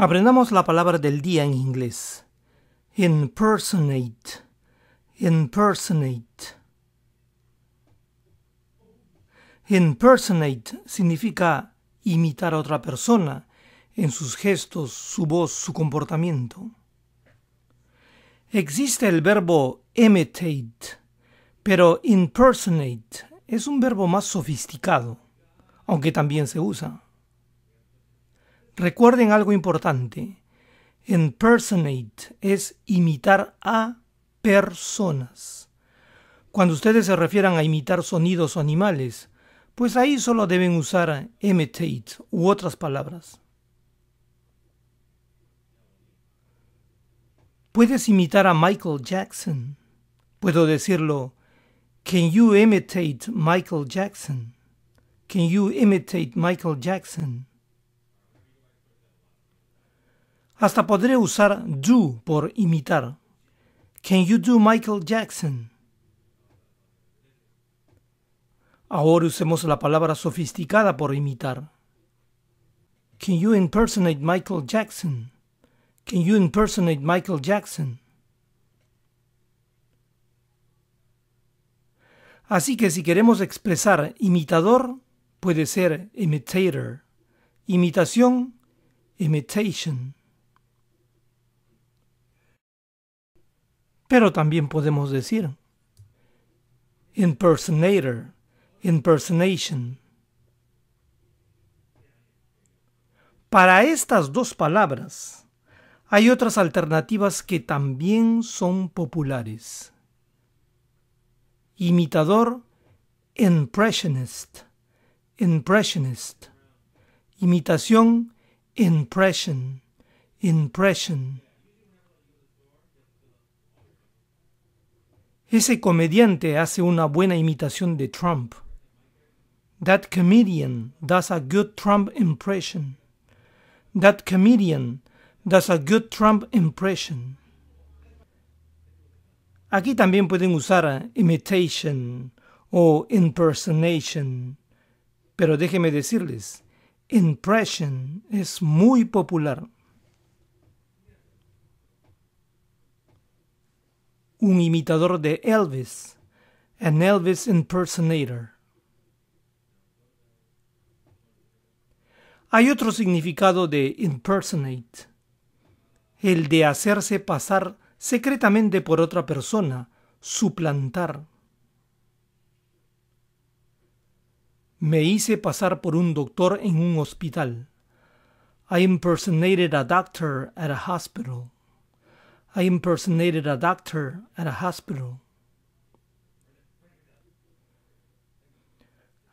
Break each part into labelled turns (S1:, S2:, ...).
S1: Aprendamos la palabra del día en inglés. Impersonate. Impersonate. Impersonate significa imitar a otra persona en sus gestos, su voz, su comportamiento. Existe el verbo imitate, pero impersonate es un verbo más sofisticado, aunque también se usa. Recuerden algo importante. Impersonate es imitar a personas. Cuando ustedes se refieran a imitar sonidos o animales, pues ahí solo deben usar imitate u otras palabras. Puedes imitar a Michael Jackson. Puedo decirlo, Can you imitate Michael Jackson? Can you imitate Michael Jackson? Hasta podré usar do por imitar. Can you do Michael Jackson? Ahora usemos la palabra sofisticada por imitar. Can you impersonate Michael Jackson? Can you impersonate Michael Jackson? Así que si queremos expresar imitador, puede ser imitator. Imitación, imitation. Pero también podemos decir impersonator, impersonation. Para estas dos palabras hay otras alternativas que también son populares. Imitador, impressionist, impressionist. Imitación, impression, impression. Ese comediante hace una buena imitación de Trump. That comedian does a good Trump impression. That comedian does a good Trump impression. Aquí también pueden usar eh, imitation o impersonation, pero déjeme decirles, impression es muy popular. un imitador de Elvis, an Elvis impersonator. Hay otro significado de impersonate, el de hacerse pasar secretamente por otra persona, suplantar. Me hice pasar por un doctor en un hospital. I impersonated a doctor at a hospital. I impersonated a doctor at a hospital.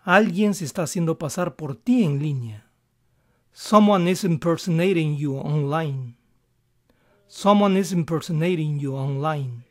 S1: Alguien se está haciendo pasar por ti en línea. Someone is impersonating you online. Someone is impersonating you online.